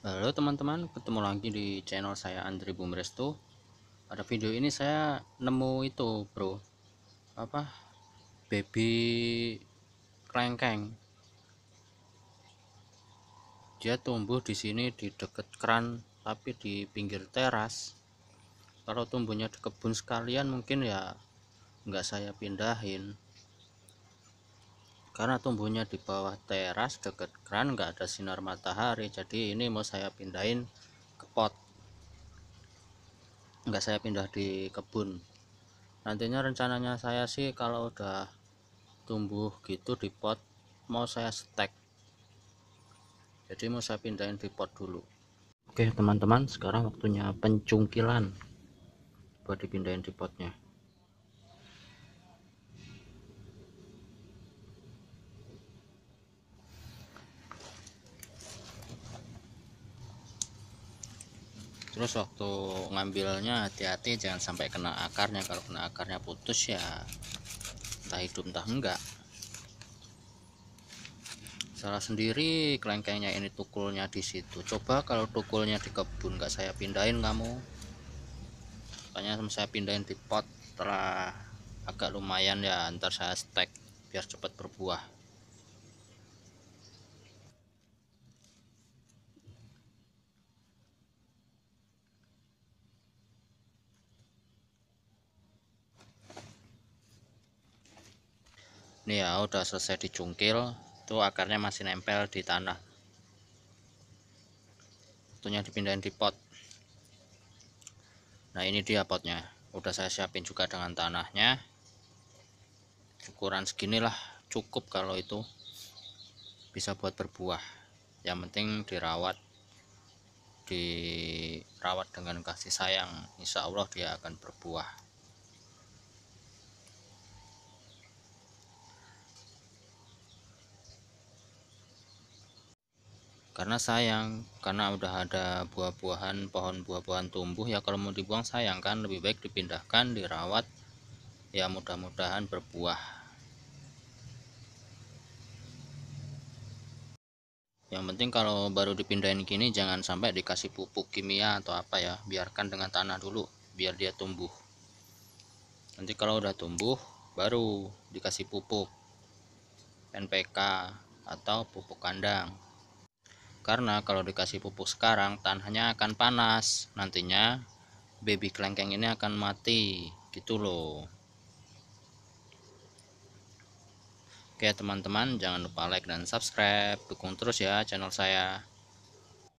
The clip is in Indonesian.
Halo teman-teman, ketemu lagi di channel saya Andri Bumresto. Pada video ini saya nemu itu, Bro. Apa? Baby klengkeng. Dia tumbuh di sini di dekat keran, tapi di pinggir teras. Kalau tumbuhnya di kebun sekalian mungkin ya nggak saya pindahin karena tumbuhnya di bawah teras deket keran nggak ada sinar matahari jadi ini mau saya pindahin ke pot nggak saya pindah di kebun nantinya rencananya saya sih kalau udah tumbuh gitu di pot mau saya stek jadi mau saya pindahin di pot dulu oke teman-teman sekarang waktunya pencungkilan buat dipindahin di potnya terus waktu ngambilnya hati-hati jangan sampai kena akarnya kalau kena akarnya putus ya entah hidup entah enggak salah sendiri kelengkengnya ini tukulnya di situ coba kalau tukulnya di kebun enggak saya pindahin kamu makanya saya pindahin di pot telah agak lumayan ya ntar saya stek biar cepat berbuah nih ya udah selesai dicungkil itu akarnya masih nempel di tanah tentunya dipindahin di pot nah ini dia potnya udah saya siapin juga dengan tanahnya ukuran seginilah cukup kalau itu bisa buat berbuah yang penting dirawat dirawat dengan kasih sayang insya Allah dia akan berbuah karena sayang karena udah ada buah-buahan pohon buah-buahan tumbuh ya kalau mau dibuang sayang kan lebih baik dipindahkan dirawat ya mudah-mudahan berbuah yang penting kalau baru dipindahin gini jangan sampai dikasih pupuk kimia atau apa ya biarkan dengan tanah dulu biar dia tumbuh nanti kalau udah tumbuh baru dikasih pupuk NPK atau pupuk kandang karena kalau dikasih pupuk sekarang tanahnya akan panas nantinya baby kelengkeng ini akan mati gitu loh oke teman-teman jangan lupa like dan subscribe dukung terus ya channel saya